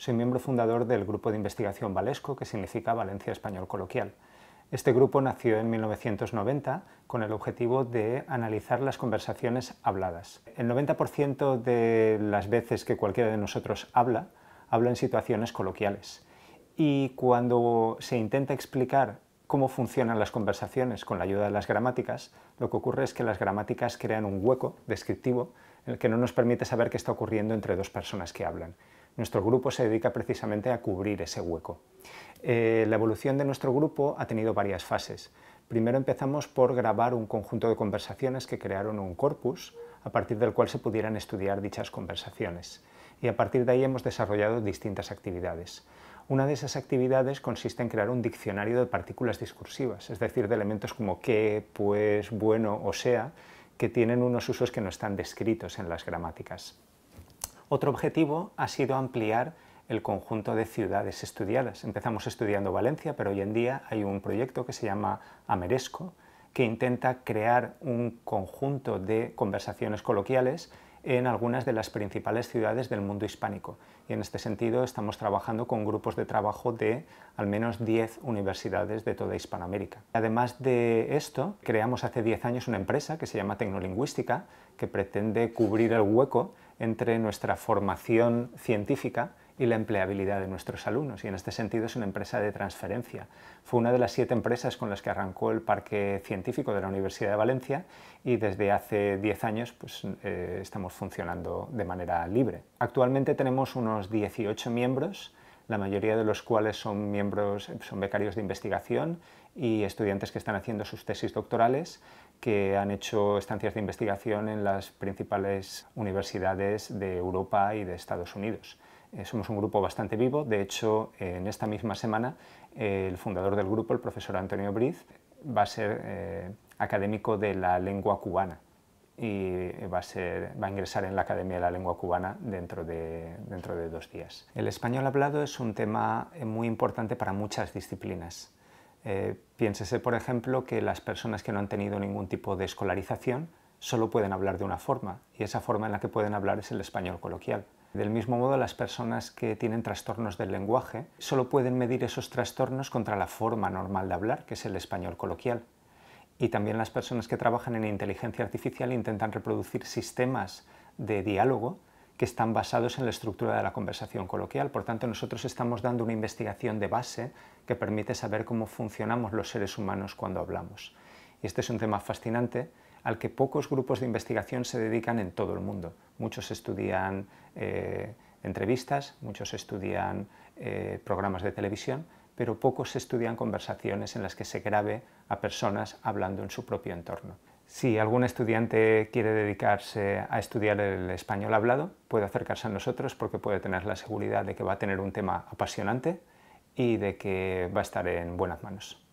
Soy miembro fundador del grupo de investigación Valesco, que significa Valencia Español Coloquial. Este grupo nació en 1990 con el objetivo de analizar las conversaciones habladas. El 90% de las veces que cualquiera de nosotros habla, habla en situaciones coloquiales. Y cuando se intenta explicar cómo funcionan las conversaciones con la ayuda de las gramáticas, lo que ocurre es que las gramáticas crean un hueco descriptivo en el que no nos permite saber qué está ocurriendo entre dos personas que hablan. Nuestro grupo se dedica precisamente a cubrir ese hueco. Eh, la evolución de nuestro grupo ha tenido varias fases. Primero empezamos por grabar un conjunto de conversaciones que crearon un corpus a partir del cual se pudieran estudiar dichas conversaciones. Y a partir de ahí hemos desarrollado distintas actividades. Una de esas actividades consiste en crear un diccionario de partículas discursivas, es decir, de elementos como qué, pues, bueno o sea, que tienen unos usos que no están descritos en las gramáticas. Otro objetivo ha sido ampliar el conjunto de ciudades estudiadas. Empezamos estudiando Valencia, pero hoy en día hay un proyecto que se llama Ameresco, que intenta crear un conjunto de conversaciones coloquiales en algunas de las principales ciudades del mundo hispánico. Y en este sentido estamos trabajando con grupos de trabajo de al menos 10 universidades de toda Hispanoamérica. Además de esto, creamos hace 10 años una empresa que se llama Tecnolingüística, que pretende cubrir el hueco entre nuestra formación científica y la empleabilidad de nuestros alumnos. Y en este sentido es una empresa de transferencia. Fue una de las siete empresas con las que arrancó el Parque Científico de la Universidad de Valencia y desde hace diez años pues, eh, estamos funcionando de manera libre. Actualmente tenemos unos 18 miembros la mayoría de los cuales son miembros, son becarios de investigación y estudiantes que están haciendo sus tesis doctorales, que han hecho estancias de investigación en las principales universidades de Europa y de Estados Unidos. Eh, somos un grupo bastante vivo, de hecho, en esta misma semana, el fundador del grupo, el profesor Antonio Briz, va a ser eh, académico de la lengua cubana y va a, ingresar en la Academia de la Lengua Cubana dentro de, dos días. El español hablado es un tema eh, muy importante para muchas disciplinas. Eh, piénsese, por ejemplo, que las personas que no han tenido ningún tipo de escolarización solo pueden hablar de una forma, y esa forma en la que pueden hablar es el español coloquial. Del mismo modo, las personas que tienen trastornos del lenguaje solo pueden medir esos trastornos contra la forma normal de hablar, que es el español coloquial y también las personas que trabajan en inteligencia artificial intentan reproducir sistemas de diálogo que están basados en la estructura de la conversación coloquial. Por tanto, nosotros estamos dando una investigación de base que permite saber cómo funcionamos los seres humanos cuando hablamos. Y este es un tema fascinante al que pocos grupos de investigación se dedican en todo el mundo. Muchos estudian eh, entrevistas, muchos estudian eh, programas de televisión, pero pocos se estudian conversaciones en las que se grabe a personas hablando en su propio entorno. Si algún estudiante quiere dedicarse a estudiar el español hablado, puede acercarse a nosotros porque puede tener la seguridad de que va a tener un tema apasionante y de que va a estar en buenas manos.